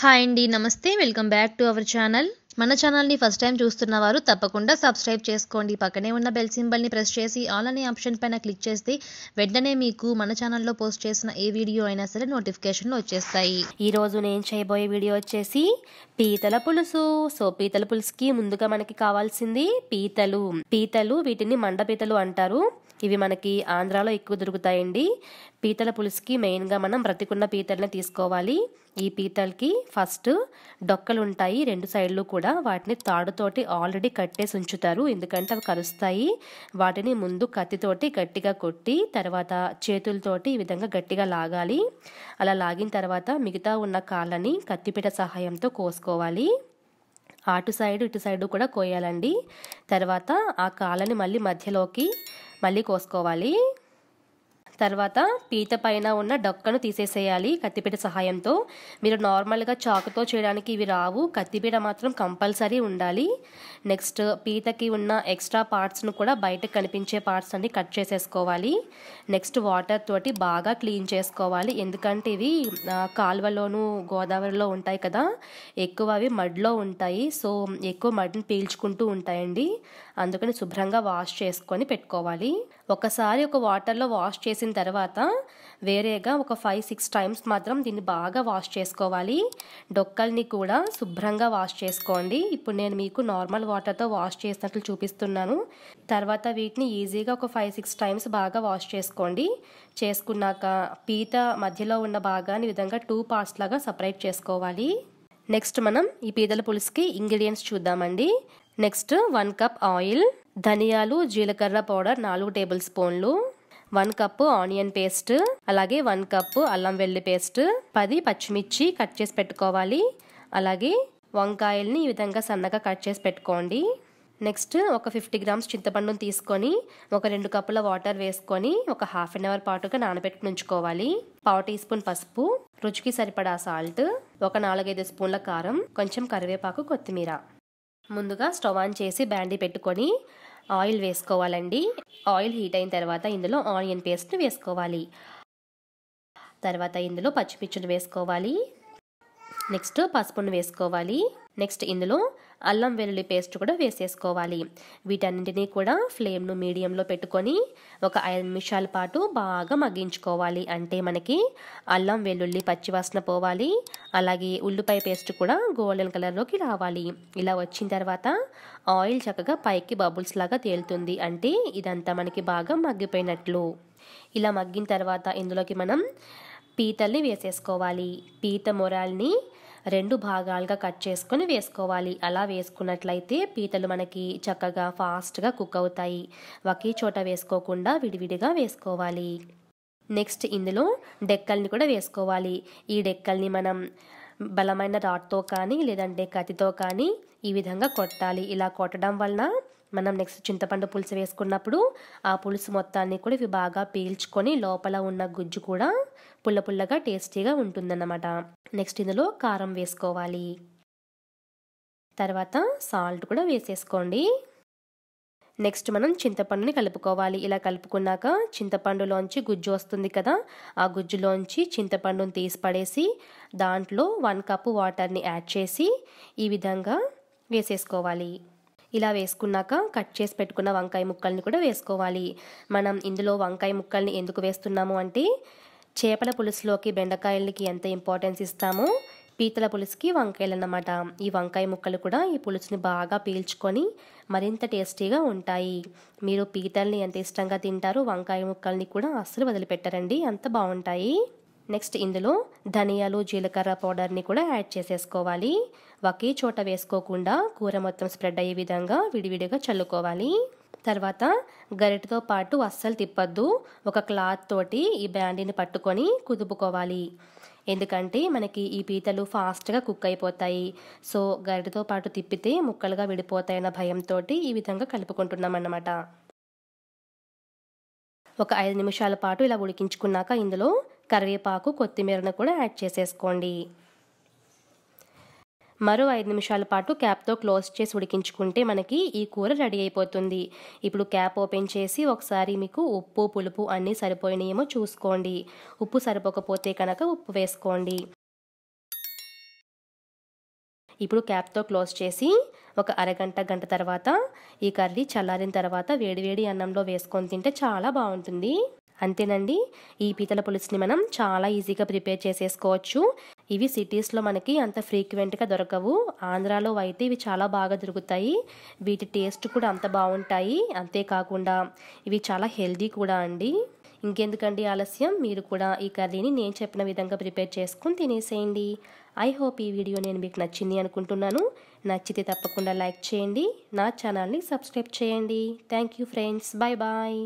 hi అండి నమస్తే welcome back to our channel మన ఛానల్ని ఫస్ట్ టైం చూస్తున్న వారు తప్పకుండా సబ్స్క్రైబ్ చేసుకోండి పక్కనే ఉన్న బెల్ సింబల్ని ప్రెస్ చేసి ఆల్ అనే ఆప్షన్ పైన క్లిక్ చేస్తే వెంటనే మీకు మన ఛానల్లో పోస్ట్ చేసిన ఏ వీడియో అయినా సరే నోటిఫికేషన్లు వచ్చేస్తాయి ఈరోజు నేను చేయబోయే వీడియో వచ్చేసి పీతల పులుసు సో పీతల పులుసుకి ముందుగా మనకి కావాల్సింది పీతలు పీతలు వీటిని మండపీతలు అంటారు ఇవి మనకి ఆంధ్రాలో ఎక్కువ దొరుకుతాయండి పీతల పులుసుకి మెయిన్గా మనం బ్రతికున్న పీతల్ని తీసుకోవాలి ఈ పీతలకి ఫస్ట్ డొక్కలు ఉంటాయి రెండు సైడ్లు కూడా వాటిని తాడుతోటి ఆల్రెడీ కట్టేసి ఉంచుతారు ఎందుకంటే అవి కరుస్తాయి వాటిని ముందు కత్తితోటి గట్టిగా కొట్టి తర్వాత చేతులతోటి ఈ విధంగా గట్టిగా లాగాలి అలా లాగిన తర్వాత మిగతా ఉన్న కాళ్ళని కత్తిపీట సహాయంతో కోసుకోవాలి అటు సైడు ఇటు సైడు కూడా కోయాలండి తర్వాత ఆ కాళ్ళని మళ్ళీ మధ్యలోకి మళ్ళీ కోసుకోవాలి తర్వాత పీత పైన ఉన్న డొక్కను తీసేసేయాలి కత్తిపీట సహాయంతో మీరు నార్మల్గా చాకుతో చేయడానికి ఇవి రావు కత్తిపీట మాత్రం కంపల్సరీ ఉండాలి నెక్స్ట్ పీతకి ఉన్న ఎక్స్ట్రా పార్ట్స్ను కూడా బయటకు కనిపించే పార్ట్స్ అన్ని కట్ చేసేసుకోవాలి నెక్స్ట్ వాటర్ తోటి బాగా క్లీన్ చేసుకోవాలి ఎందుకంటే ఇవి కాలువలోను గోదావరిలో ఉంటాయి కదా ఎక్కువ అవి మడ్లో ఉంటాయి సో ఎక్కువ మడ్ని పీల్చుకుంటూ ఉంటాయండి అందుకని శుభ్రంగా వాష్ చేసుకొని పెట్టుకోవాలి ఒకసారి ఒక వాటర్లో వాష్ చేసిన తర్వాత వేరేగా ఒక ఫైవ్ సిక్స్ టైమ్స్ మాత్రం దీన్ని బాగా వాష్ చేసుకోవాలి డొక్కల్ని కూడా శుభ్రంగా వాష్ చేసుకోండి ఇప్పుడు నేను మీకు నార్మల్ వాటర్తో వాష్ చేసినట్లు చూపిస్తున్నాను తర్వాత వీటిని ఈజీగా ఒక ఫైవ్ సిక్స్ టైమ్స్ బాగా వాష్ చేసుకోండి చేసుకున్నాక పీత మధ్యలో ఉన్న భాగాన్ని విధంగా టూ పార్ట్స్ లాగా సపరేట్ చేసుకోవాలి నెక్స్ట్ మనం ఈ పీతల పులుసుకి ఇంగ్రీడియంట్స్ చూద్దామండి నెక్స్ట్ వన్ కప్ ఆయిల్ ధనియాలు జీలకర్ర పౌడర్ నాలుగు టేబుల్ స్పూన్లు వన్ కప్పు ఆనియన్ పేస్ట్ అలాగే వన్ కప్పు అల్లం వెల్లి పేస్ట్ పది పచ్చిమిర్చి కట్ చేసి పెట్టుకోవాలి అలాగే వంకాయల్ని ఈ విధంగా సన్నగా కట్ చేసి పెట్టుకోండి నెక్స్ట్ ఒక ఫిఫ్టీ గ్రామ్స్ చింతపండును తీసుకొని ఒక రెండు కప్పుల వాటర్ వేసుకొని ఒక హాఫ్ అన్ అవర్ పాటుగా నానబెట్టి ఉంచుకోవాలి పావు టీ స్పూన్ పసుపు రుచికి సరిపడా సాల్ట్ ఒక నాలుగైదు స్పూన్ల కారం కొంచెం కరివేపాకు కొత్తిమీర ముందుగా స్టవ్ ఆన్ చేసి బ్యాండీ పెట్టుకొని ఆయిల్ వేసుకోవాలండి ఆయిల్ హీట్ అయిన తర్వాత ఇందులో ఆనియన్ పేస్ట్ వేసుకోవాలి తర్వాత ఇందులో పచ్చిమిర్చిని వేసుకోవాలి నెక్స్ట్ పసుపును వేసుకోవాలి నెక్స్ట్ ఇందులో అల్లం వెల్లుల్లి పేస్ట్ కూడా వేసేసుకోవాలి వీటన్నింటినీ కూడా ఫ్లేమ్ను మీడియంలో పెట్టుకొని ఒక ఐదు నిమిషాల పాటు బాగా మగ్గించుకోవాలి అంటే మనకి అల్లం వెల్లుల్లి పచ్చివాసన పోవాలి అలాగే ఉల్లిపాయ పేస్ట్ కూడా గోల్డెన్ కలర్లోకి రావాలి ఇలా వచ్చిన తర్వాత ఆయిల్ చక్కగా పైకి బబుల్స్ లాగా తేలుతుంది అంటే ఇదంతా మనకి బాగా మగ్గిపోయినట్లు ఇలా మగ్గిన తర్వాత ఇందులోకి మనం పీతల్ని వేసేసుకోవాలి పీత మొరాల్ని రెండు భాగాలుగా కట్ చేసుకొని వేసుకోవాలి అలా వేసుకున్నట్లయితే పీతలు మనకి చక్కగా ఫాస్ట్గా కుక్ అవుతాయి ఒకే చోట వేసుకోకుండా విడివిడిగా వేసుకోవాలి నెక్స్ట్ ఇందులో డెక్కల్ని కూడా వేసుకోవాలి ఈ డెక్కల్ని మనం బలమైన రాట్తో కానీ లేదంటే కత్తితో కానీ ఈ విధంగా కొట్టాలి ఇలా కొట్టడం వలన మనం నెక్స్ట్ చింతపండు పులుసు వేసుకున్నప్పుడు ఆ పులుసు మొత్తాన్ని కూడా ఇవి బాగా పీల్చుకొని లోపల ఉన్న గుజ్జు కూడా పుల్ల పుల్లగా టేస్టీగా ఉంటుందన్నమాట నెక్స్ట్ ఇందులో కారం వేసుకోవాలి తర్వాత సాల్ట్ కూడా వేసేసుకోండి నెక్స్ట్ మనం చింతపండుని కలుపుకోవాలి ఇలా కలుపుకున్నాక చింతపండులోంచి గుజ్జు వస్తుంది కదా ఆ గుజ్జులోంచి చింతపండుని తీసి పడేసి దాంట్లో వన్ కప్పు వాటర్ని యాడ్ చేసి ఈ విధంగా వేసేసుకోవాలి ఇలా వేసుకున్నాక కట్ చేసి పెట్టుకున్న వంకాయ ముక్కల్ని కూడా వేసుకోవాలి మనం ఇందులో వంకాయ ముక్కల్ని ఎందుకు వేస్తున్నాము అంటే చేపల పులుసులోకి బెండకాయలకి ఎంత ఇంపార్టెన్స్ ఇస్తామో పీతల పులుసుకి వంకాయలు అన్నమాట ఈ వంకాయ ముక్కలు కూడా ఈ పులుసుని బాగా పీల్చుకొని మరింత టేస్టీగా ఉంటాయి మీరు పీతల్ని ఎంత ఇష్టంగా తింటారో వంకాయ ముక్కల్ని కూడా అస్సలు వదిలిపెట్టరండి అంత బాగుంటాయి నెక్స్ట్ ఇందులో ధనియాలు జీలకర్ర పౌడర్ని కూడా యాడ్ చేసేసుకోవాలి ఒకే చోట వేసుకోకుండా కూర మొత్తం స్ప్రెడ్ అయ్యే విధంగా విడివిడిగా చల్లుకోవాలి తర్వాత గరిటతో పాటు అస్సలు తిప్పద్దు ఒక క్లాత్ తోటి ఈ బ్యాండీని పట్టుకొని కుదుపుకోవాలి ఎందుకంటే మనకి ఈ పీతలు ఫాస్ట్గా కుక్ అయిపోతాయి సో గరిటతో పాటు తిప్పితే ముక్కలుగా విడిపోతాయన్న భయంతో ఈ విధంగా కలుపుకుంటున్నాం అన్నమాట ఒక ఐదు నిమిషాల పాటు ఇలా ఉడికించుకున్నాక ఇందులో కరివేపాకు కొత్తిమీరను కూడా యాడ్ చేసేసుకోండి మరో ఐదు నిమిషాల పాటు క్యాప్తో క్లోజ్ చేసి ఉడికించుకుంటే మనకి ఈ కూర రెడీ అయిపోతుంది ఇప్పుడు క్యాప్ ఓపెన్ చేసి ఒకసారి మీకు ఉప్పు పులుపు అన్నీ సరిపోయినాయేమో చూసుకోండి ఉప్పు సరిపోకపోతే కనుక ఉప్పు వేసుకోండి ఇప్పుడు క్యాప్తో క్లోజ్ చేసి ఒక అరగంట గంట తర్వాత ఈ కర్రీ చల్లారిన తర్వాత వేడివేడి అన్నంలో వేసుకొని తింటే చాలా బాగుంటుంది అంతేనండి ఈ పీతల పులుసుని మనం చాలా ఈజీగా ప్రిపేర్ చేసేసుకోవచ్చు ఇవి సిటీస్లో మనకి అంత ఫ్రీక్వెంట్గా దొరకవు ఆంధ్రాలో అయితే ఇవి చాలా బాగా దొరుకుతాయి వీటి టేస్ట్ కూడా అంత బాగుంటాయి అంతేకాకుండా ఇవి చాలా హెల్దీ కూడా అండి ఇంకెందుకండి ఆలస్యం మీరు కూడా ఈ కర్రీని నేను చెప్పిన విధంగా ప్రిపేర్ చేసుకుని తినేసేయండి ఐ హోప్ ఈ వీడియో నేను మీకు నచ్చింది అనుకుంటున్నాను నచ్చితే తప్పకుండా లైక్ చేయండి నా ఛానల్ని సబ్స్క్రైబ్ చేయండి థ్యాంక్ ఫ్రెండ్స్ బాయ్ బాయ్